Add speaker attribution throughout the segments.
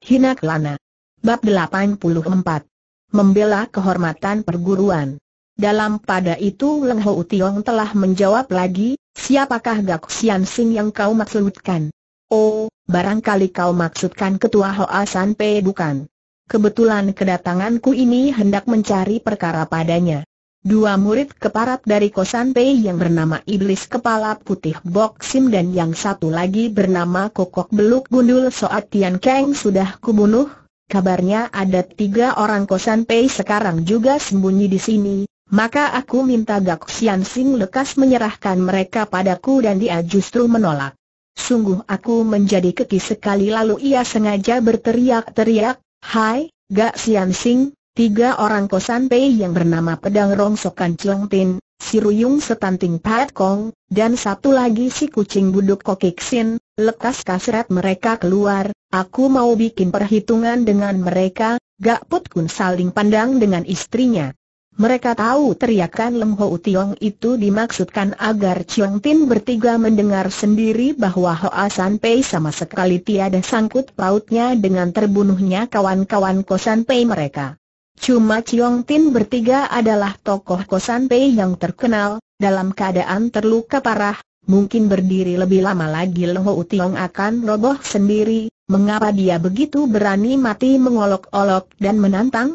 Speaker 1: Hina Kelana. Bab 84. Membela kehormatan perguruan. Dalam pada itu Leng Ho Tiong telah menjawab lagi, siapakah Gak Sian Sing yang kau maksudkan? Oh, barangkali kau maksudkan ketua Hoa San Pe bukan? Kebetulan kedatanganku ini hendak mencari perkara padanya. Dua murid keparat dari Kosan Pei yang bernama Iblis Kepala Putih Bok Sim dan yang satu lagi bernama Kokok Beluk Gundul Soat Tian Keng sudah kubunuh. Kabarnya ada tiga orang Kosan Pei sekarang juga sembunyi di sini, maka aku minta Gak Xian Sing lekas menyerahkan mereka padaku dan dia justru menolak. Sungguh aku menjadi keki sekali lalu ia sengaja berteriak-teriak, Hai, Gak Xian Sing, Tiga orang kosan Pei yang bernama Pedang Rongsokan Chong Tin, si Ruyung Setanting Pat Kong, dan satu lagi si kucing buduk Kokik Sin, lekas kasret mereka keluar, aku mau bikin perhitungan dengan mereka, Gak Put Kun saling pandang dengan istrinya. Mereka tahu teriakan Lem Ho Tiong itu dimaksudkan agar Chiong Tin bertiga mendengar sendiri bahwa Hoa San Pei sama sekali tiada sangkut pautnya dengan terbunuhnya kawan-kawan Kosan Pei mereka. Cuma Chiong Tin bertiga adalah tokoh Kosan Pei yang terkenal, dalam keadaan terluka parah, mungkin berdiri lebih lama lagi Lo Tiong akan roboh sendiri, mengapa dia begitu berani mati mengolok-olok dan menantang?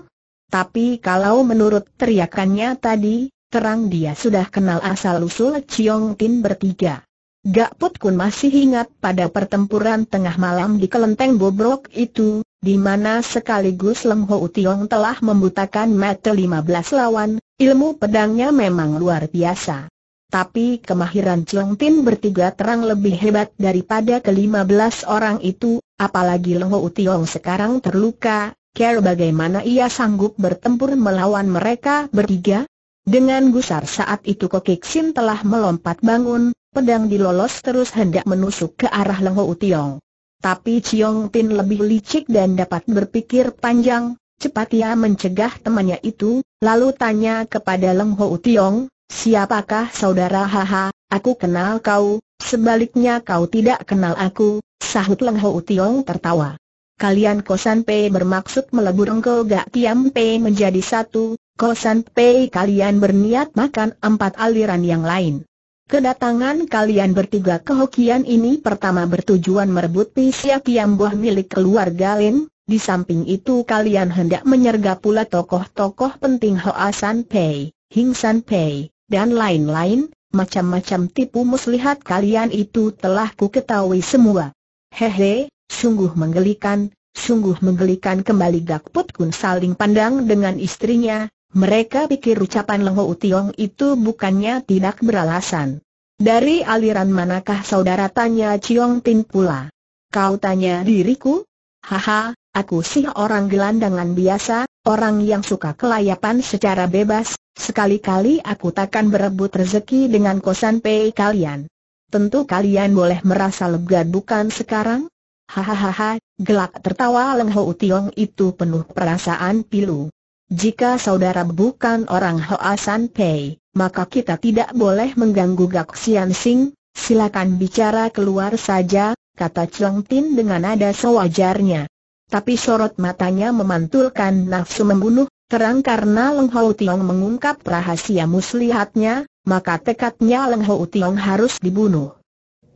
Speaker 1: Tapi kalau menurut teriakannya tadi, terang dia sudah kenal asal-usul Chiong Tin bertiga. Gak Put Kun masih ingat pada pertempuran tengah malam di kelenteng bobrok itu, di mana sekaligus Leng Ho Tiong telah membutakan mata 15 lawan, ilmu pedangnya memang luar biasa. Tapi kemahiran Chong Tin bertiga terang lebih hebat daripada ke-15 orang itu, apalagi Leng Ho Tiong sekarang terluka, kira bagaimana ia sanggup bertempur melawan mereka bertiga? Dengan gusar saat itu Kokik Sin telah melompat bangun, Pedang dilolos terus hendak menusuk ke arah Leng Lengho Tiong. Tapi Chiong Tin lebih licik dan dapat berpikir panjang, cepat ia mencegah temannya itu, lalu tanya kepada Leng Lengho Tiong, siapakah saudara haha, aku kenal kau, sebaliknya kau tidak kenal aku, sahut Leng Lengho Tiong tertawa. Kalian Kosan P bermaksud melebur engkau gak Tiam P menjadi satu, Kosan P kalian berniat makan empat aliran yang lain. Kedatangan kalian bertiga ke Hokian ini pertama bertujuan merebut Pisia buah milik keluarga Lin, di samping itu kalian hendak menyergap pula tokoh-tokoh penting Hoa San Pei, Hing San Pei, dan lain-lain, macam-macam tipu muslihat kalian itu telah ku ketahui semua. Hehe, sungguh menggelikan, sungguh menggelikan kembali Gakput Kun saling pandang dengan istrinya, mereka pikir ucapan Lengho Utiong itu bukannya tidak beralasan. Dari aliran manakah saudara tanya Ciong Tin pula? Kau tanya diriku? Haha, aku sih orang gelandangan biasa, orang yang suka kelayapan secara bebas, sekali-kali aku takkan berebut rezeki dengan kosan pei kalian. Tentu kalian boleh merasa lega bukan sekarang? Hahaha, gelak tertawa Leng utiong itu penuh perasaan pilu. Jika saudara bukan orang Hoa San Pei, maka kita tidak boleh mengganggu Gak Sian Sing, silakan bicara keluar saja, kata Chong Tin dengan nada sewajarnya. Tapi sorot matanya memantulkan nafsu membunuh, terang karena Leng Hou Tiong mengungkap rahasia muslihatnya, maka tekadnya Leng Hou Tiong harus dibunuh.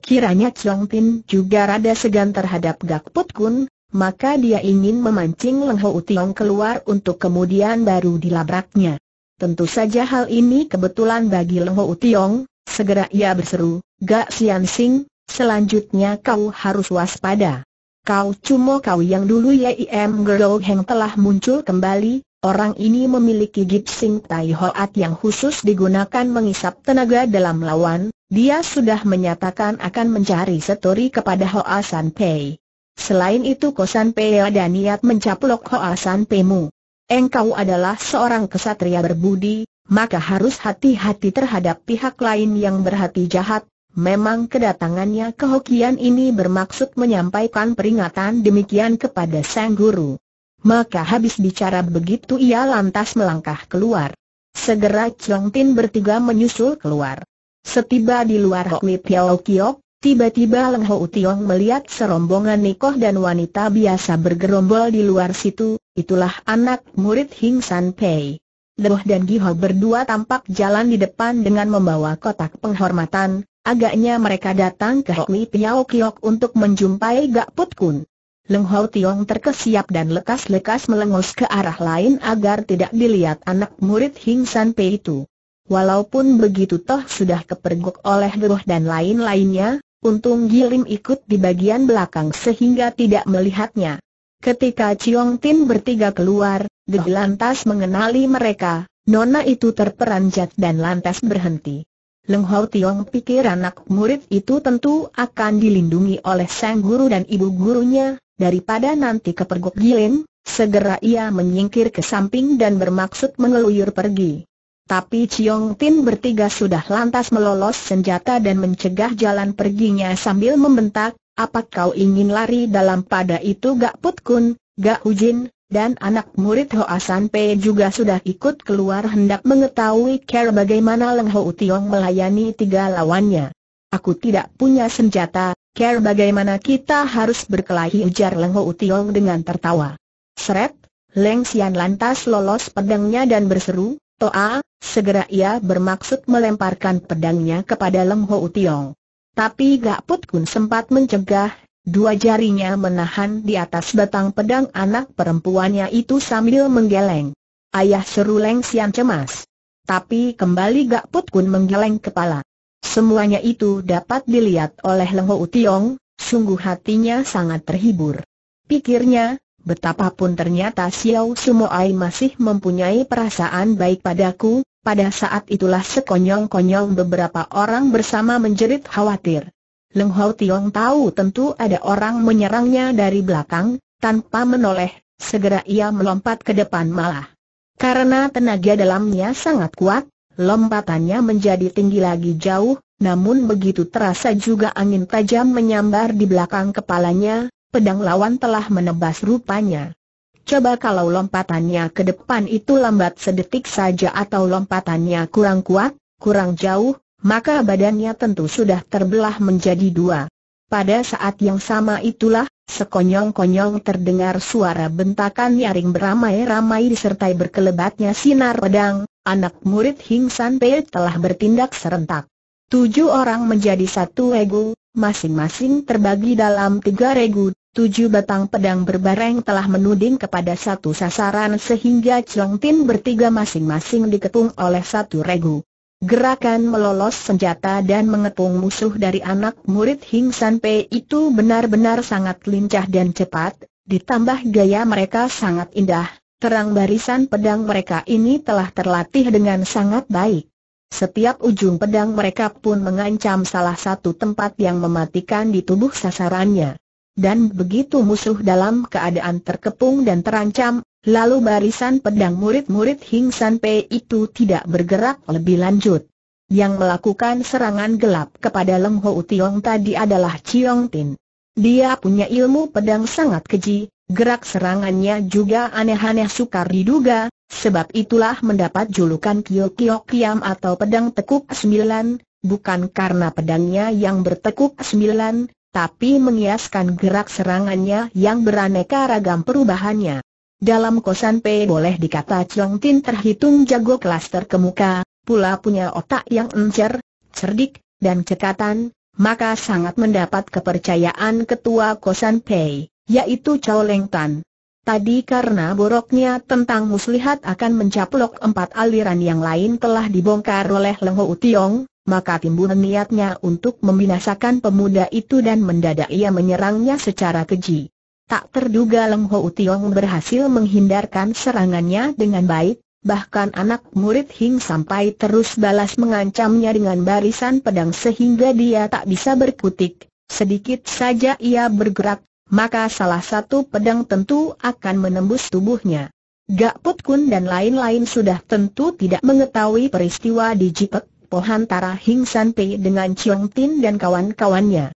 Speaker 1: Kiranya Chong Tin juga rada segan terhadap Gak Put Kun, maka dia ingin memancing Leng utiong Tiong keluar untuk kemudian baru dilabraknya. Tentu saja hal ini kebetulan bagi Leng utiong. Tiong, segera ia berseru, Gak Sian Sing, selanjutnya kau harus waspada. Kau cuma kau yang dulu ya Yim Gero Heng telah muncul kembali, orang ini memiliki Gipsing Tai Hoat yang khusus digunakan mengisap tenaga dalam lawan, dia sudah menyatakan akan mencari setori kepada Hoa San Pei. Selain itu Kosan Pei ada niat mencaplok Hoa San Pemu. Engkau adalah seorang kesatria berbudi, maka harus hati-hati terhadap pihak lain yang berhati jahat. Memang kedatangannya ke Hokian ini bermaksud menyampaikan peringatan demikian kepada Sang Guru. Maka habis bicara begitu ia lantas melangkah keluar. Segera Chong Tin bertiga menyusul keluar. Setiba di luar Hok Li Piao Kiok, Tiba-tiba Leng Ho Utiong melihat serombongan nikoh dan wanita biasa bergerombol di luar situ, itulah anak murid Hing San Pei. Leroh dan Giho berdua tampak jalan di depan dengan membawa kotak penghormatan, agaknya mereka datang ke Hoi Piao Kiok untuk menjumpai Gak Put Kun. Leng Ho Utiong terkesiap dan lekas-lekas melengos ke arah lain agar tidak dilihat anak murid Hing San Pei itu. Walaupun begitu toh sudah kepergok oleh geruh dan lain-lainnya, Untung Gilim ikut di bagian belakang sehingga tidak melihatnya. Ketika Chiong Tin bertiga keluar, Gege lantas mengenali mereka, nona itu terperanjat dan lantas berhenti. Leng Hau Tiong pikir anak murid itu tentu akan dilindungi oleh sang guru dan ibu gurunya, daripada nanti kepergok Gilim, segera ia menyingkir ke samping dan bermaksud mengeluyur pergi. Tapi Chiong Tin bertiga sudah lantas melolos senjata dan mencegah jalan perginya sambil membentak, apa kau ingin lari dalam pada itu Gak Put Kun, Gak Ujin, dan anak murid Hoa San Pe juga sudah ikut keluar hendak mengetahui cara bagaimana Leng Ho Tiong melayani tiga lawannya. Aku tidak punya senjata, care bagaimana kita harus berkelahi ujar Leng Ho Tiong dengan tertawa. Seret, Leng Xian lantas lolos pedangnya dan berseru, Toa, segera ia bermaksud melemparkan pedangnya kepada Leng Ho Tiong. Tapi Gak Put Kun sempat mencegah, dua jarinya menahan di atas batang pedang anak perempuannya itu sambil menggeleng. Ayah seru Leng Sian cemas. Tapi kembali Gak Put Kun menggeleng kepala. Semuanya itu dapat dilihat oleh Leng Ho Tiong, sungguh hatinya sangat terhibur. Pikirnya, betapapun ternyata Xiao Sumoai masih mempunyai perasaan baik padaku, pada saat itulah sekonyong-konyong beberapa orang bersama menjerit khawatir. Leng Hao Tiong tahu tentu ada orang menyerangnya dari belakang, tanpa menoleh, segera ia melompat ke depan malah. Karena tenaga dalamnya sangat kuat, lompatannya menjadi tinggi lagi jauh, namun begitu terasa juga angin tajam menyambar di belakang kepalanya, pedang lawan telah menebas rupanya. Coba kalau lompatannya ke depan itu lambat sedetik saja atau lompatannya kurang kuat, kurang jauh, maka badannya tentu sudah terbelah menjadi dua. Pada saat yang sama itulah, sekonyong-konyong terdengar suara bentakan nyaring beramai-ramai disertai berkelebatnya sinar pedang, anak murid Hing San Pei telah bertindak serentak. Tujuh orang menjadi satu regu, masing-masing terbagi dalam tiga regu, Tujuh batang pedang berbareng telah menuding kepada satu sasaran sehingga Chong Tin bertiga masing-masing diketung oleh satu regu. Gerakan melolos senjata dan mengepung musuh dari anak murid Hing San Pei itu benar-benar sangat lincah dan cepat, ditambah gaya mereka sangat indah, terang barisan pedang mereka ini telah terlatih dengan sangat baik. Setiap ujung pedang mereka pun mengancam salah satu tempat yang mematikan di tubuh sasarannya dan begitu musuh dalam keadaan terkepung dan terancam, lalu barisan pedang murid-murid Hing San Pei itu tidak bergerak lebih lanjut. Yang melakukan serangan gelap kepada Leng Ho Tiong tadi adalah Chiong Tin. Dia punya ilmu pedang sangat keji, gerak serangannya juga aneh-aneh sukar diduga, sebab itulah mendapat julukan Kyo Kyo Kiam atau pedang tekuk sembilan, bukan karena pedangnya yang bertekuk sembilan, tapi mengiaskan gerak serangannya yang beraneka ragam perubahannya. Dalam kosan P boleh dikata Chong Tin terhitung jago kelas terkemuka, pula punya otak yang encer, cerdik, dan cekatan, maka sangat mendapat kepercayaan ketua kosan P, yaitu Chow Leng Tan. Tadi karena boroknya tentang muslihat akan mencaplok empat aliran yang lain telah dibongkar oleh Leng Ho U Tiong, maka timbul niatnya untuk membinasakan pemuda itu dan mendadak ia menyerangnya secara keji. Tak terduga Leng Ho Tiong berhasil menghindarkan serangannya dengan baik, bahkan anak murid Hing sampai terus balas mengancamnya dengan barisan pedang sehingga dia tak bisa berkutik, sedikit saja ia bergerak, maka salah satu pedang tentu akan menembus tubuhnya. Gak Put Kun dan lain-lain sudah tentu tidak mengetahui peristiwa di Jipek, pohantara Hing San Pei dengan Chiong Tin dan kawan-kawannya.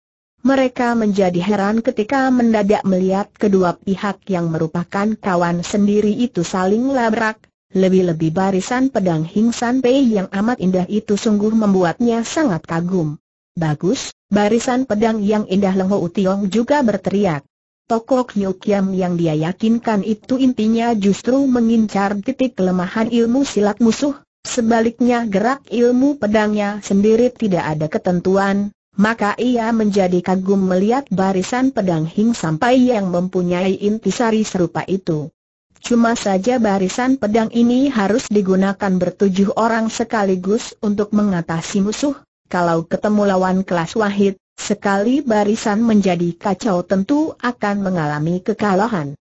Speaker 1: Mereka menjadi heran ketika mendadak melihat kedua pihak yang merupakan kawan sendiri itu saling labrak, lebih-lebih barisan pedang Hing San Pei yang amat indah itu sungguh membuatnya sangat kagum. Bagus, barisan pedang yang indah Leng Ho Tiong juga berteriak. Toko Kyu Kiam yang dia yakinkan itu intinya justru mengincar titik kelemahan ilmu silat musuh, Sebaliknya gerak ilmu pedangnya sendiri tidak ada ketentuan, maka ia menjadi kagum melihat barisan pedang Hing sampai yang mempunyai intisari serupa itu. Cuma saja barisan pedang ini harus digunakan bertujuh orang sekaligus untuk mengatasi musuh, kalau ketemu lawan kelas wahid, sekali barisan menjadi kacau tentu akan mengalami kekalahan.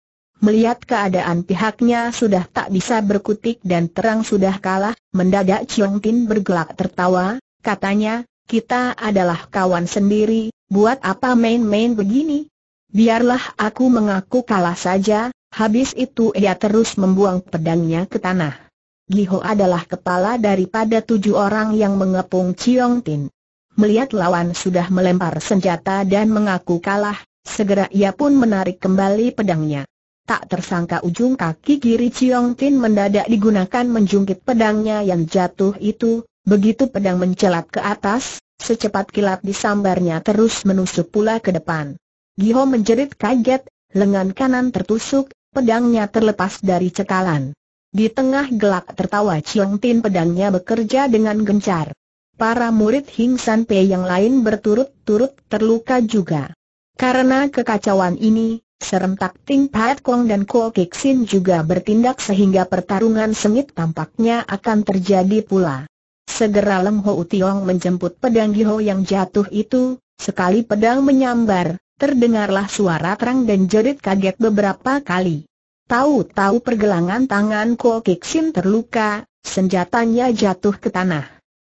Speaker 1: Melihat keadaan pihaknya sudah tak bisa berkutik dan terang sudah kalah, mendadak Chiong Tin bergelak tertawa, katanya, kita adalah kawan sendiri, buat apa main-main begini? Biarlah aku mengaku kalah saja, habis itu ia terus membuang pedangnya ke tanah. Giho adalah kepala daripada tujuh orang yang mengepung Chiong Tin. Melihat lawan sudah melempar senjata dan mengaku kalah, segera ia pun menarik kembali pedangnya. Tak tersangka ujung kaki kiri Chiong Tin mendadak digunakan menjungkit pedangnya yang jatuh itu, begitu pedang mencelat ke atas, secepat kilat disambarnya terus menusuk pula ke depan. Giho menjerit kaget, lengan kanan tertusuk, pedangnya terlepas dari cekalan. Di tengah gelak tertawa Chiong Tin pedangnya bekerja dengan gencar. Para murid Hing San Pei yang lain berturut-turut terluka juga. Karena kekacauan ini, Serentak Ting Pat Kong dan Ko Kik Sin juga bertindak sehingga pertarungan sengit tampaknya akan terjadi pula. Segera Lem Ho Tiong menjemput pedang Giho yang jatuh itu, sekali pedang menyambar, terdengarlah suara terang dan jerit kaget beberapa kali. Tahu-tahu pergelangan tangan Ko Kik Sin terluka, senjatanya jatuh ke tanah.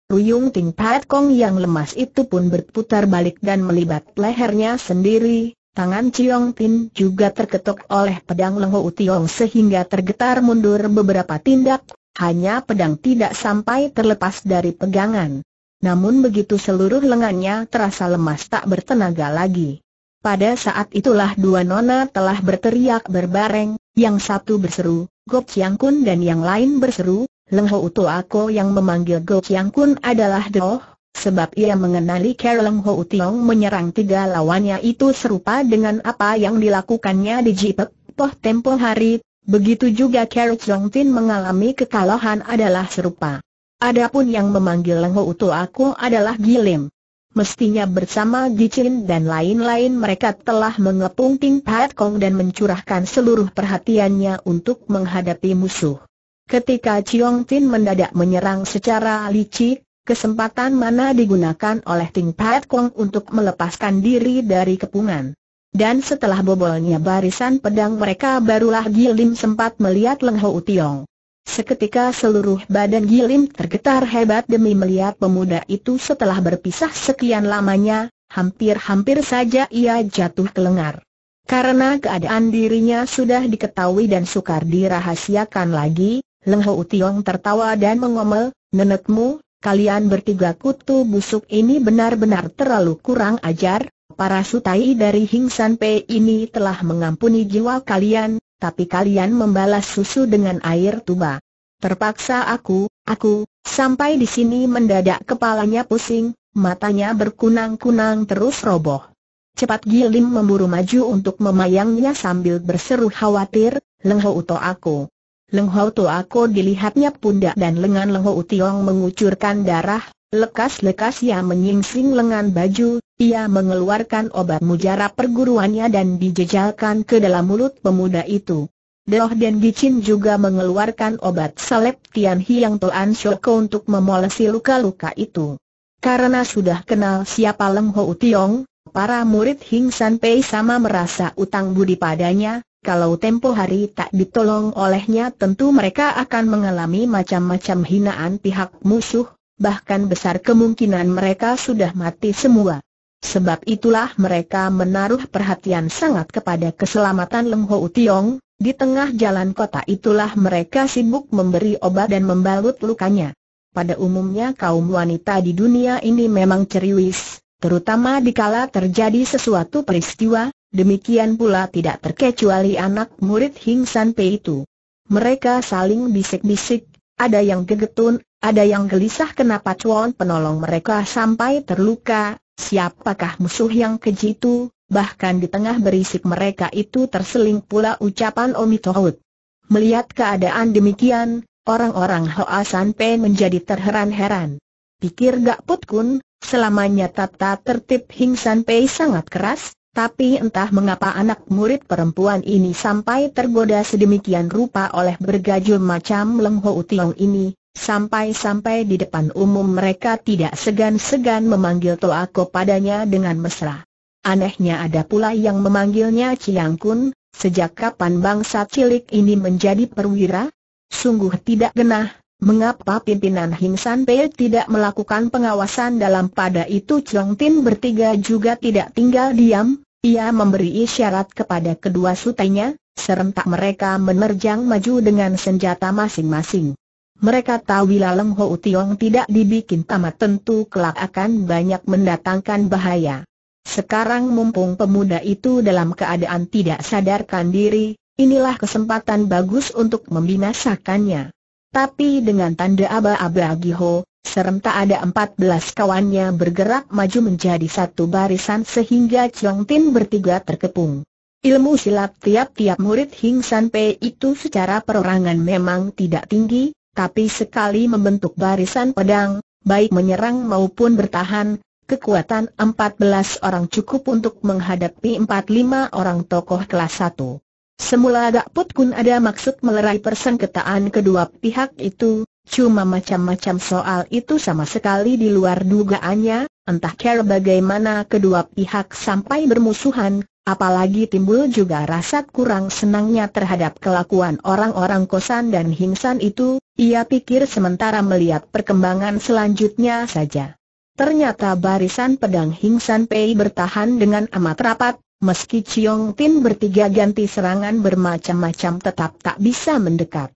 Speaker 1: Ruyung Ting Pat Kong yang lemas itu pun berputar balik dan melibat lehernya sendiri, Tangan Chiong Pin juga terketuk oleh pedang Leng Lengho Tiong sehingga tergetar mundur beberapa tindak, hanya pedang tidak sampai terlepas dari pegangan. Namun begitu seluruh lengannya terasa lemas tak bertenaga lagi. Pada saat itulah dua nona telah berteriak berbareng, yang satu berseru, Gop Chiang Kun dan yang lain berseru, Lengho Hou Ako yang memanggil Gop Chiang Kun adalah Doh, Sebab ia mengenali Carolong Ho Tiong menyerang tiga lawannya itu serupa dengan apa yang dilakukannya di Jipek, Poh Tempo Hari, begitu juga Carol Chong Tin mengalami kekalahan adalah serupa. Adapun yang memanggil Leng Ho Utu aku adalah Gilim. Mestinya bersama Gichin dan lain-lain mereka telah mengepung Ting Pat Kong dan mencurahkan seluruh perhatiannya untuk menghadapi musuh. Ketika Chiong Tin mendadak menyerang secara licik, kesempatan mana digunakan oleh Ting Pat Kong untuk melepaskan diri dari kepungan. Dan setelah bobolnya barisan pedang mereka barulah Gilim sempat melihat Leng Ho Tiong. Seketika seluruh badan Gilim tergetar hebat demi melihat pemuda itu setelah berpisah sekian lamanya, hampir-hampir saja ia jatuh ke lengar. Karena keadaan dirinya sudah diketahui dan sukar dirahasiakan lagi, Leng Ho Tiong tertawa dan mengomel, nenekmu, kalian bertiga kutu busuk ini benar-benar terlalu kurang ajar, para sutai dari Hing San Pei ini telah mengampuni jiwa kalian, tapi kalian membalas susu dengan air tuba. Terpaksa aku, aku, sampai di sini mendadak kepalanya pusing, matanya berkunang-kunang terus roboh. Cepat Gilim memburu maju untuk memayangnya sambil berseru khawatir, lengho Ho aku. Leng Hou Toako dilihatnya pundak dan lengan Leng utiong Tiong mengucurkan darah, lekas-lekas ia menyingsing lengan baju, ia mengeluarkan obat mujarab perguruannya dan dijejalkan ke dalam mulut pemuda itu. Doh dan Gicin juga mengeluarkan obat salep Tian Hiang Toan Shoko untuk memolesi luka-luka itu. Karena sudah kenal siapa Leng Hau Tiong, para murid Hing San Pei sama merasa utang budi padanya, kalau tempo hari tak ditolong olehnya tentu mereka akan mengalami macam-macam hinaan pihak musuh, bahkan besar kemungkinan mereka sudah mati semua. Sebab itulah mereka menaruh perhatian sangat kepada keselamatan Leng Ho Tiong, di tengah jalan kota itulah mereka sibuk memberi obat dan membalut lukanya. Pada umumnya kaum wanita di dunia ini memang ceriwis, terutama dikala terjadi sesuatu peristiwa, Demikian pula tidak terkecuali anak murid Hing San Pei itu. Mereka saling bisik-bisik, ada yang gegetun, ada yang gelisah kenapa cuan penolong mereka sampai terluka, siapakah musuh yang keji itu, bahkan di tengah berisik mereka itu terseling pula ucapan Omi Tohut. Melihat keadaan demikian, orang-orang Hoa San Pei menjadi terheran-heran. Pikir Gak Put Kun, selamanya tata tertib Hing San Pei sangat keras, tapi entah mengapa anak murid perempuan ini sampai tergoda sedemikian rupa oleh bergajul macam Leng Ho Utiong ini, sampai-sampai di depan umum mereka tidak segan-segan memanggil Toako padanya dengan mesra. Anehnya ada pula yang memanggilnya Chiang Kun, sejak kapan bangsa cilik ini menjadi perwira? Sungguh tidak genah, Mengapa pimpinan Hing San Pei tidak melakukan pengawasan dalam pada itu Chong Tin bertiga juga tidak tinggal diam? Ia memberi isyarat kepada kedua sutenya, serentak mereka menerjang maju dengan senjata masing-masing. Mereka tahu bila Leng Ho Tiong tidak dibikin tamat tentu kelak akan banyak mendatangkan bahaya. Sekarang mumpung pemuda itu dalam keadaan tidak sadarkan diri, inilah kesempatan bagus untuk membinasakannya. Tapi dengan tanda aba-aba Giho, Serentak ada empat belas kawannya bergerak maju menjadi satu barisan sehingga Chiong Tin bertiga terkepung. Ilmu silat tiap-tiap murid Hing San Pei itu secara perorangan memang tidak tinggi, tapi sekali membentuk barisan pedang, baik menyerang maupun bertahan, kekuatan empat belas orang cukup untuk menghadapi empat lima orang tokoh kelas satu. Semula Gak Put Kun ada maksud melerai persengketaan kedua pihak itu, Cuma macam-macam soal itu sama sekali di luar dugaannya, entah cara bagaimana kedua pihak sampai bermusuhan, apalagi timbul juga rasa kurang senangnya terhadap kelakuan orang-orang kosan dan hingsan itu, ia pikir sementara melihat perkembangan selanjutnya saja. Ternyata barisan pedang Hingsan Pei bertahan dengan amat rapat, meski Chiong Tin bertiga ganti serangan bermacam-macam tetap tak bisa mendekat.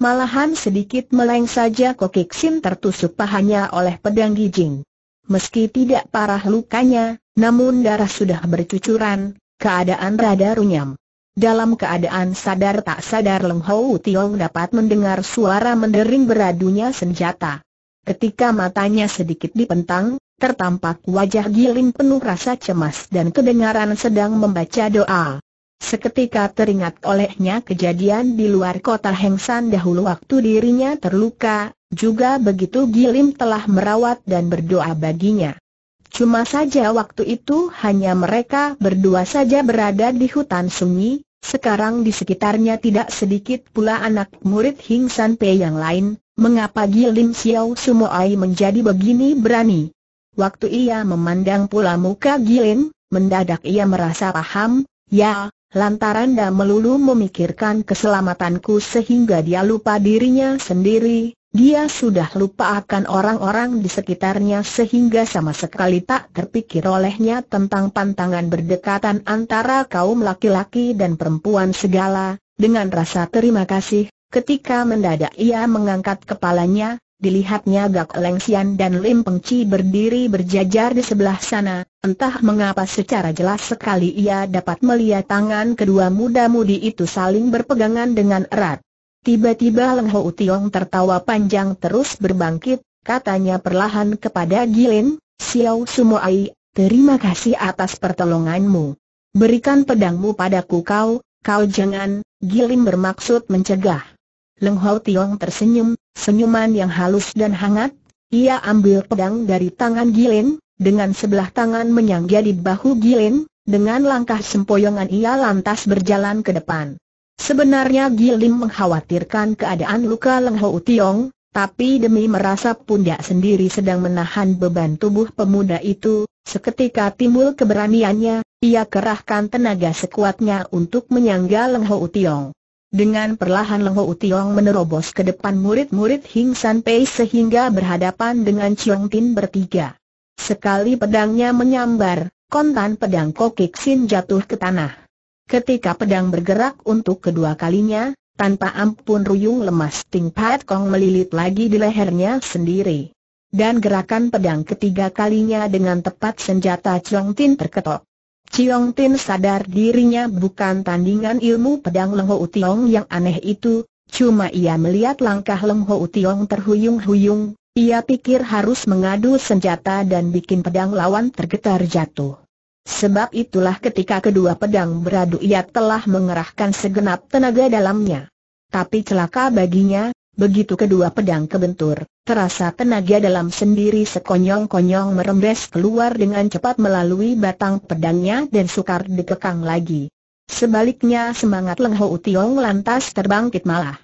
Speaker 1: Malahan sedikit meleng saja Kokik Sim tertusuk pahanya oleh pedang gijing. Meski tidak parah lukanya, namun darah sudah bercucuran, keadaan rada runyam. Dalam keadaan sadar tak sadar Leng Hou Tiong dapat mendengar suara mendering beradunya senjata. Ketika matanya sedikit dipentang, tertampak wajah Giling penuh rasa cemas dan kedengaran sedang membaca doa. Seketika teringat olehnya kejadian di luar kota Hengsan dahulu waktu dirinya terluka, juga begitu Gilim telah merawat dan berdoa baginya. Cuma saja waktu itu hanya mereka berdua saja berada di hutan sunyi, sekarang di sekitarnya tidak sedikit pula anak murid Hing San Pei yang lain, mengapa Gilim Xiao Sumoai menjadi begini berani? Waktu ia memandang pula muka Gilim, mendadak ia merasa paham, ya, lantaran dia melulu memikirkan keselamatanku sehingga dia lupa dirinya sendiri, dia sudah lupa akan orang-orang di sekitarnya sehingga sama sekali tak terpikir olehnya tentang pantangan berdekatan antara kaum laki-laki dan perempuan segala, dengan rasa terima kasih, ketika mendadak ia mengangkat kepalanya, dilihatnya Gak Leng Sian dan Lim Peng Chi berdiri berjajar di sebelah sana, entah mengapa secara jelas sekali ia dapat melihat tangan kedua muda-mudi itu saling berpegangan dengan erat. Tiba-tiba Leng Ho Utiong tertawa panjang terus berbangkit, katanya perlahan kepada Gilin, Xiao Sumoai, terima kasih atas pertolonganmu. Berikan pedangmu padaku kau, kau jangan, Gilin bermaksud mencegah. Leng Ho Tiong tersenyum, senyuman yang halus dan hangat, ia ambil pedang dari tangan Gilin, dengan sebelah tangan menyangga di bahu Gilin, dengan langkah sempoyongan ia lantas berjalan ke depan. Sebenarnya Gilin mengkhawatirkan keadaan luka Leng Ho Tiong, tapi demi merasa pundak sendiri sedang menahan beban tubuh pemuda itu, seketika timbul keberaniannya, ia kerahkan tenaga sekuatnya untuk menyangga Leng Ho Tiong. Dengan perlahan Leng Utiong menerobos ke depan murid-murid Hing San Pei sehingga berhadapan dengan Chiong Tin bertiga. Sekali pedangnya menyambar, kontan pedang Kokik Sin jatuh ke tanah. Ketika pedang bergerak untuk kedua kalinya, tanpa ampun ruyung lemas Ting Pat Kong melilit lagi di lehernya sendiri. Dan gerakan pedang ketiga kalinya dengan tepat senjata Chiong Tin terketok. Ciong Tin sadar dirinya bukan tandingan ilmu pedang Leng Ho Tiong yang aneh itu, cuma ia melihat langkah Leng Ho Tiong terhuyung-huyung, ia pikir harus mengadu senjata dan bikin pedang lawan tergetar jatuh. Sebab itulah ketika kedua pedang beradu ia telah mengerahkan segenap tenaga dalamnya. Tapi celaka baginya, Begitu kedua pedang kebentur, terasa tenaga dalam sendiri sekonyong-konyong merembes keluar dengan cepat melalui batang pedangnya dan sukar dikekang lagi. Sebaliknya semangat Leng Ho Tiong lantas terbangkit malah.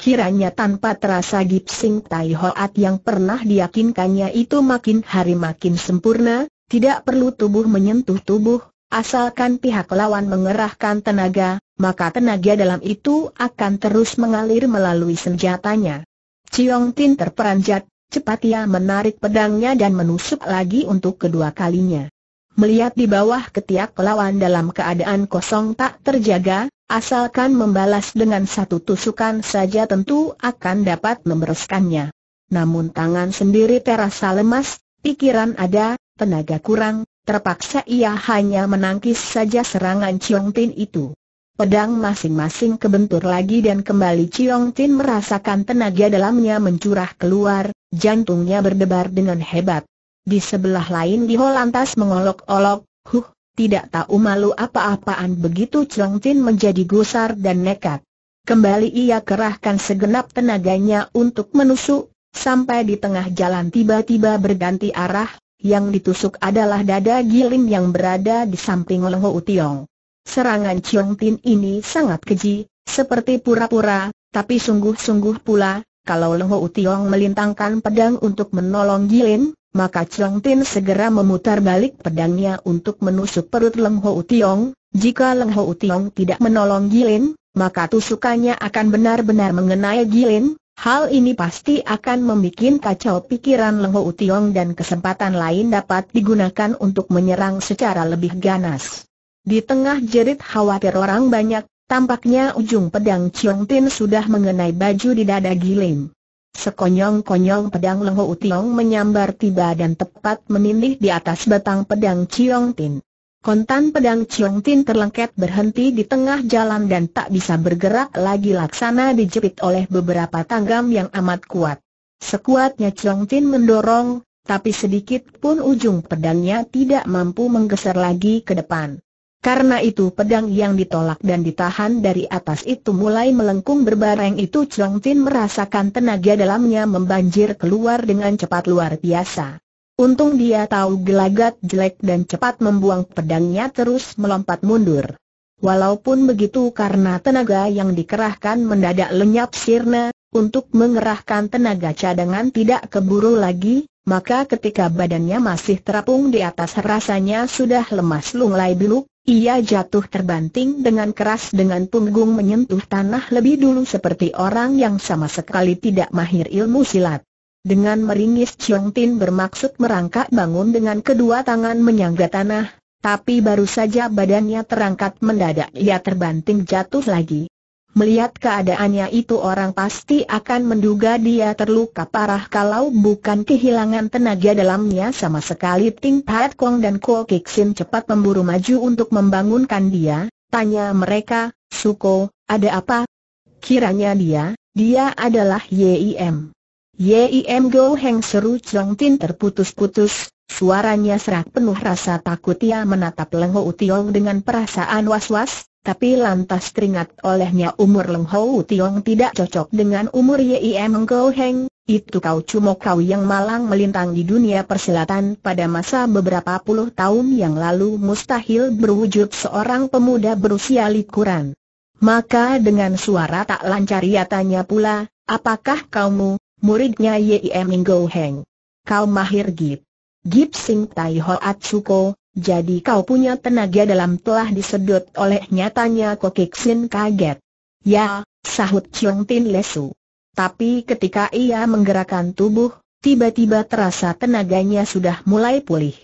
Speaker 1: Kiranya tanpa terasa Gipsing Tai Hoat yang pernah diyakinkannya itu makin hari makin sempurna, tidak perlu tubuh menyentuh tubuh, Asalkan pihak lawan mengerahkan tenaga, maka tenaga dalam itu akan terus mengalir melalui senjatanya. Ciong Tin terperanjat, cepat ia menarik pedangnya dan menusuk lagi untuk kedua kalinya. Melihat di bawah ketiak lawan dalam keadaan kosong tak terjaga, asalkan membalas dengan satu tusukan saja tentu akan dapat membereskannya. Namun tangan sendiri terasa lemas, pikiran ada, tenaga kurang, Terpaksa ia hanya menangkis saja serangan Chiong Tin itu. Pedang masing-masing kebentur lagi dan kembali Chiong Tin merasakan tenaga dalamnya mencurah keluar, jantungnya berdebar dengan hebat. Di sebelah lain Diho lantas mengolok-olok, huh, tidak tahu malu apa-apaan begitu Chiong Tin menjadi gusar dan nekat. Kembali ia kerahkan segenap tenaganya untuk menusuk, sampai di tengah jalan tiba-tiba berganti arah, yang ditusuk adalah dada Giling yang berada di samping Ho Utiong. Serangan Chiong Tin ini sangat keji, seperti pura-pura, tapi sungguh-sungguh pula, kalau Ho Utiong melintangkan pedang untuk menolong Gilin, maka Chiong Tin segera memutar balik pedangnya untuk menusuk perut Leng Ho Utiong. Jika Leng Ho Utiong tidak menolong Gilin, maka tusukannya akan benar-benar mengenai Gilin, Hal ini pasti akan membuat kacau pikiran Leng Ho dan kesempatan lain dapat digunakan untuk menyerang secara lebih ganas. Di tengah jerit khawatir orang banyak, tampaknya ujung pedang Chiong Tin sudah mengenai baju di dada Gilim. Sekonyong-konyong pedang Leng Ho menyambar tiba dan tepat menindih di atas batang pedang Chiong Tin. Kontan pedang Chiong Tin terlengket berhenti di tengah jalan dan tak bisa bergerak lagi laksana dijepit oleh beberapa tanggam yang amat kuat. Sekuatnya Chiong Tin mendorong, tapi sedikit pun ujung pedangnya tidak mampu menggeser lagi ke depan. Karena itu pedang yang ditolak dan ditahan dari atas itu mulai melengkung berbareng itu Chiong Tin merasakan tenaga dalamnya membanjir keluar dengan cepat luar biasa. Untung dia tahu gelagat jelek dan cepat membuang pedangnya terus melompat mundur. Walaupun begitu karena tenaga yang dikerahkan mendadak lenyap sirna, untuk mengerahkan tenaga cadangan tidak keburu lagi, maka ketika badannya masih terapung di atas rasanya sudah lemas lunglai dulu. ia jatuh terbanting dengan keras dengan punggung menyentuh tanah lebih dulu seperti orang yang sama sekali tidak mahir ilmu silat. Dengan meringis Chiong Tin bermaksud merangkak bangun dengan kedua tangan menyangga tanah, tapi baru saja badannya terangkat mendadak ia terbanting jatuh lagi. Melihat keadaannya itu orang pasti akan menduga dia terluka parah kalau bukan kehilangan tenaga dalamnya sama sekali Ting Pat Kong dan Ko Kixin cepat memburu maju untuk membangunkan dia, tanya mereka, Suko, ada apa? Kiranya dia, dia adalah YIM. Yim Go Heng seru Chong Tin terputus-putus, suaranya serak penuh rasa takut ia menatap Leng Ho Tiong dengan perasaan was-was, tapi lantas teringat olehnya umur Leng Ho Tiong tidak cocok dengan umur Yim Go Heng, itu kau cuma kau yang malang melintang di dunia persilatan pada masa beberapa puluh tahun yang lalu mustahil berwujud seorang pemuda berusia likuran. Maka dengan suara tak lancar ia tanya pula, apakah kaumu, muridnya Yim Inggo Heng. Kau mahir Gip. Gip Sing Tai Ho Suko, jadi kau punya tenaga dalam telah disedot oleh nyatanya Kokik Sin kaget. Ya, sahut Chiong Tin Lesu. Tapi ketika ia menggerakkan tubuh, tiba-tiba terasa tenaganya sudah mulai pulih.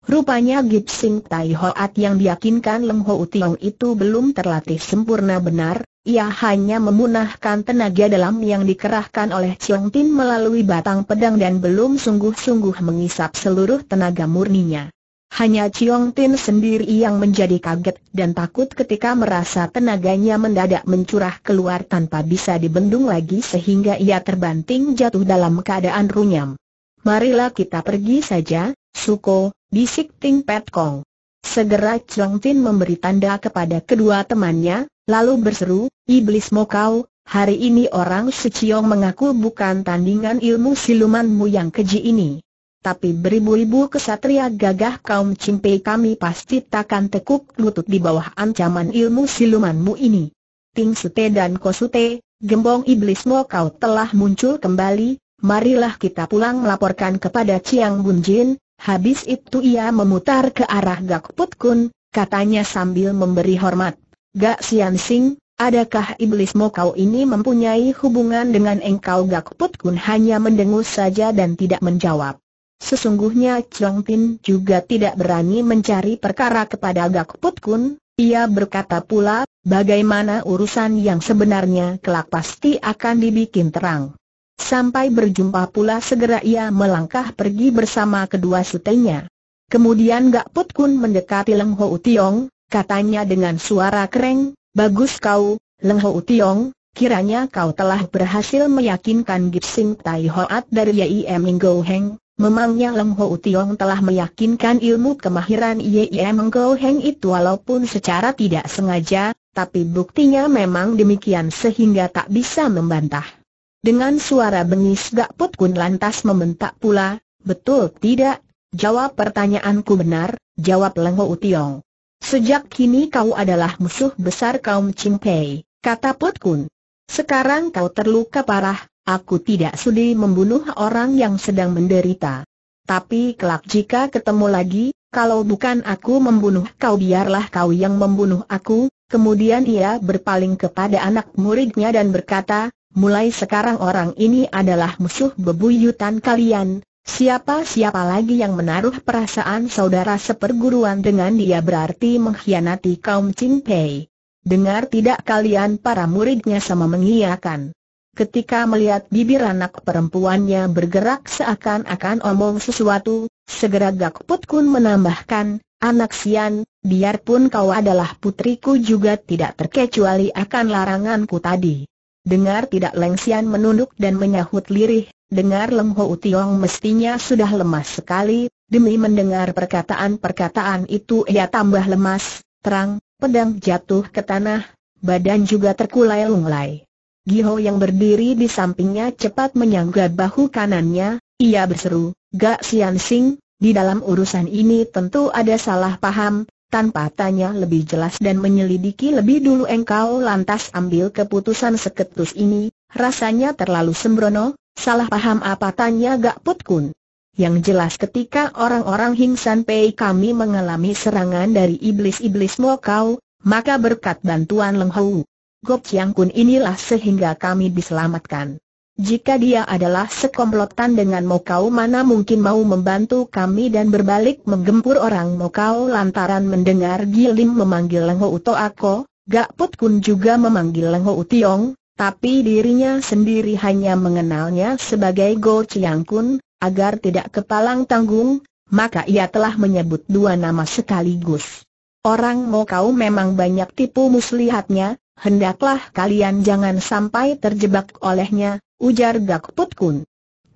Speaker 1: Rupanya Gipsing Tai Hoat yang diyakinkan Leng Ho Tiong itu belum terlatih sempurna benar, ia hanya memunahkan tenaga dalam yang dikerahkan oleh Chiang Tin melalui batang pedang dan belum sungguh-sungguh mengisap seluruh tenaga murninya. Hanya Chiang Tin sendiri yang menjadi kaget dan takut ketika merasa tenaganya mendadak mencurah keluar tanpa bisa dibendung lagi sehingga ia terbanting jatuh dalam keadaan runyam. Marilah kita pergi saja, Suko, bisik Ting Pet Kong. Segera Chong Tin memberi tanda kepada kedua temannya, lalu berseru, Iblis Mokau, hari ini orang Suciong mengaku bukan tandingan ilmu silumanmu yang keji ini. Tapi beribu-ribu kesatria gagah kaum cimpe kami pasti takkan tekuk lutut di bawah ancaman ilmu silumanmu ini. Ting Sute dan Kosute, gembong iblis kau telah muncul kembali, marilah kita pulang melaporkan kepada Chiang Bunjin, Habis itu ia memutar ke arah Gak Put Kun, katanya sambil memberi hormat. Gak Sian Sing, adakah iblismu kau ini mempunyai hubungan dengan engkau Gak Put Kun hanya mendengus saja dan tidak menjawab. Sesungguhnya Chong Pin juga tidak berani mencari perkara kepada Gak Put Kun, ia berkata pula, bagaimana urusan yang sebenarnya kelak pasti akan dibikin terang. Sampai berjumpa pula segera ia melangkah pergi bersama kedua sutenya. Kemudian Gak Put Kun mendekati Leng Ho Tiong, katanya dengan suara kering, Bagus kau, Leng Ho Tiong, kiranya kau telah berhasil meyakinkan Gipsing Tai Hoat dari YIM Inggo Heng. Memangnya Leng Ho Tiong telah meyakinkan ilmu kemahiran YIM Inggo Heng itu walaupun secara tidak sengaja, tapi buktinya memang demikian sehingga tak bisa membantah. Dengan suara bengis gak put Kun lantas membentak pula, betul tidak? Jawab pertanyaanku benar, jawab Lengho Utiong. Sejak kini kau adalah musuh besar kaum Pei, kata Put Kun. Sekarang kau terluka parah, aku tidak sudi membunuh orang yang sedang menderita. Tapi kelak jika ketemu lagi, kalau bukan aku membunuh kau biarlah kau yang membunuh aku, kemudian ia berpaling kepada anak muridnya dan berkata, Mulai sekarang orang ini adalah musuh bebuyutan kalian, siapa-siapa lagi yang menaruh perasaan saudara seperguruan dengan dia berarti mengkhianati kaum Cimpei. Dengar tidak kalian para muridnya sama mengiyakan. Ketika melihat bibir anak perempuannya bergerak seakan-akan omong sesuatu, segera Gakput Kun menambahkan, Anak Sian, biarpun kau adalah putriku juga tidak terkecuali akan laranganku tadi. Dengar tidak Lengsian menunduk dan menyahut lirih, dengar Leng Ho Utiong mestinya sudah lemas sekali, demi mendengar perkataan-perkataan itu ia tambah lemas, terang, pedang jatuh ke tanah, badan juga terkulai lunglai. Giho yang berdiri di sampingnya cepat menyangga bahu kanannya, ia berseru, Gak Sian Sing, di dalam urusan ini tentu ada salah paham, tanpa tanya lebih jelas dan menyelidiki lebih dulu engkau lantas ambil keputusan seketus ini, rasanya terlalu sembrono, salah paham apa tanya Gak Put Kun. Yang jelas ketika orang-orang Hingsan Pei kami mengalami serangan dari iblis-iblis Mo kau, maka berkat bantuan Leng Hou, Gop Chiang Kun inilah sehingga kami diselamatkan. Jika dia adalah sekomplotan dengan Mokau mana mungkin mau membantu kami dan berbalik menggempur orang Mokau lantaran mendengar Gilim memanggil Lengho Uto Ako, Put Kun juga memanggil Lengho Utiong, tapi dirinya sendiri hanya mengenalnya sebagai Go Chiang Kun, agar tidak kepalang tanggung, maka ia telah menyebut dua nama sekaligus. Orang Mokau memang banyak tipu muslihatnya, hendaklah kalian jangan sampai terjebak olehnya, ujar Gak Put Kun.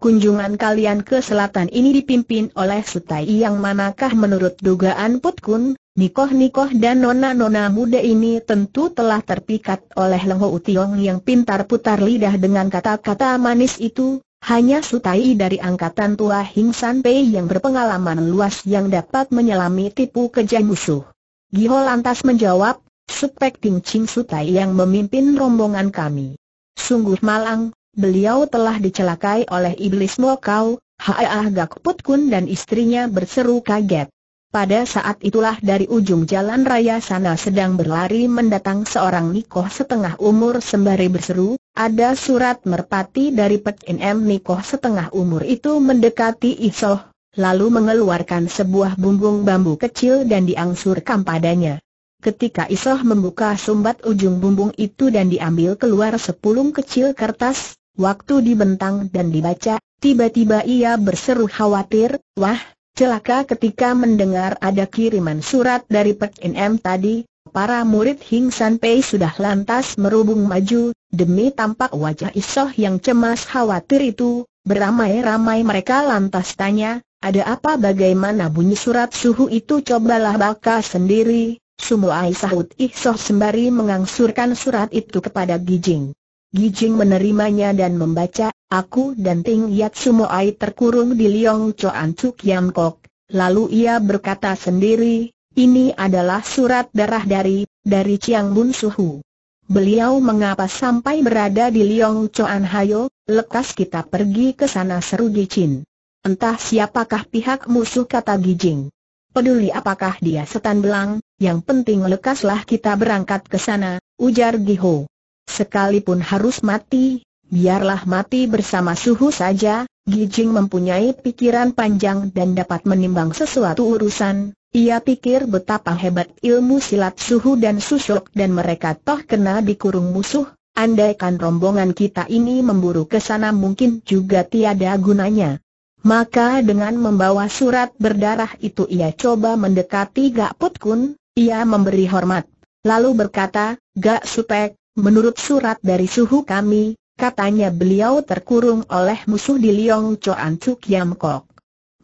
Speaker 1: Kunjungan kalian ke selatan ini dipimpin oleh Sutai yang manakah menurut dugaan Put Kun, Nikoh-nikoh dan nona-nona muda ini tentu telah terpikat oleh Lengho Utiong yang pintar putar lidah dengan kata-kata manis itu, hanya Sutai dari angkatan tua Hing San Pei yang berpengalaman luas yang dapat menyelami tipu kejam musuh. Giho lantas menjawab, Supek Ting Ching Sutai yang memimpin rombongan kami. Sungguh malang, beliau telah dicelakai oleh iblis Mokau, Haah Gak Put Kun dan istrinya berseru kaget. Pada saat itulah dari ujung jalan raya sana sedang berlari mendatang seorang Nikoh setengah umur sembari berseru, ada surat merpati dari Pek NM Nikoh setengah umur itu mendekati Isoh, lalu mengeluarkan sebuah bumbung bambu kecil dan diangsurkan padanya. Ketika Isoh membuka sumbat ujung bumbung itu dan diambil keluar sepulung kecil kertas, waktu dibentang dan dibaca, tiba-tiba ia berseru khawatir, wah, celaka ketika mendengar ada kiriman surat dari Pek NM tadi, para murid Hing San Pei sudah lantas merubung maju, demi tampak wajah Isoh yang cemas khawatir itu, beramai-ramai mereka lantas tanya, ada apa bagaimana bunyi surat suhu itu cobalah baka sendiri, Sumoai sahut Ihsoh sembari mengangsurkan surat itu kepada Gijing. Gijing menerimanya dan membaca, aku dan Ting Yat Sumoai terkurung di Liong Choan Cuk Kok. Lalu ia berkata sendiri, ini adalah surat darah dari, dari Chiang Bun Suhu. Beliau mengapa sampai berada di Liong Choan Hayo, lekas kita pergi ke sana seru Gijin. Entah siapakah pihak musuh kata Gijing. Peduli apakah dia setan belang, yang penting lekaslah kita berangkat ke sana, ujar Giho. Sekalipun harus mati, biarlah mati bersama suhu saja, Gijing mempunyai pikiran panjang dan dapat menimbang sesuatu urusan, ia pikir betapa hebat ilmu silat suhu dan susuk dan mereka toh kena dikurung musuh, andaikan rombongan kita ini memburu ke sana mungkin juga tiada gunanya. Maka dengan membawa surat berdarah itu ia coba mendekati Gak Put Kun, ia memberi hormat. Lalu berkata, Gak Supek, menurut surat dari suhu kami, katanya beliau terkurung oleh musuh di Liong Choan Chuk Yam Kok.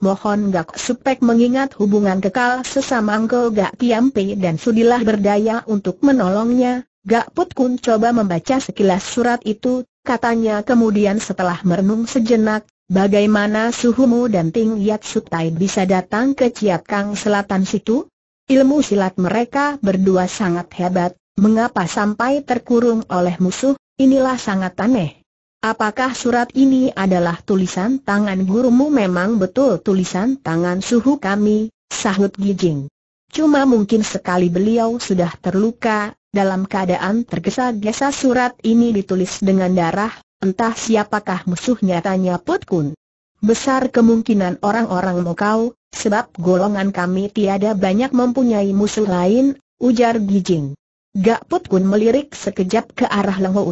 Speaker 1: Mohon Gak Supek mengingat hubungan kekal sesama Angkel Gak Pei dan sudilah berdaya untuk menolongnya. Gak Put Kun coba membaca sekilas surat itu, katanya kemudian setelah merenung sejenak, bagaimana suhumu dan Ting Yat Sutai bisa datang ke Ciat Kang Selatan situ? Ilmu silat mereka berdua sangat hebat, mengapa sampai terkurung oleh musuh, inilah sangat aneh. Apakah surat ini adalah tulisan tangan gurumu memang betul tulisan tangan suhu kami, sahut Gijing. Cuma mungkin sekali beliau sudah terluka, dalam keadaan tergesa-gesa surat ini ditulis dengan darah, entah siapakah musuhnya tanya Putkun. Besar kemungkinan orang-orang mau kau, Sebab golongan kami tiada banyak mempunyai musuh lain, ujar Gijing. Gak Put Kun melirik sekejap ke arah Leng Ho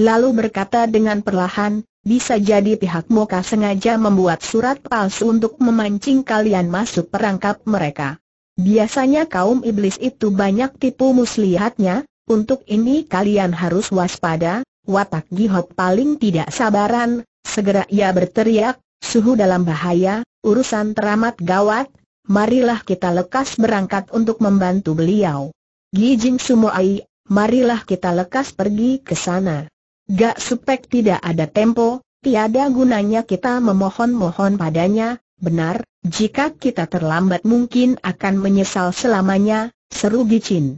Speaker 1: lalu berkata dengan perlahan, bisa jadi pihak Moka sengaja membuat surat palsu untuk memancing kalian masuk perangkap mereka. Biasanya kaum iblis itu banyak tipu muslihatnya, untuk ini kalian harus waspada, watak Gihok paling tidak sabaran, segera ia berteriak, Suhu dalam bahaya, urusan teramat gawat, marilah kita lekas berangkat untuk membantu beliau. Gijing Sumoai, marilah kita lekas pergi ke sana. Gak supek tidak ada tempo, tiada gunanya kita memohon-mohon padanya, benar, jika kita terlambat mungkin akan menyesal selamanya, seru Gicin.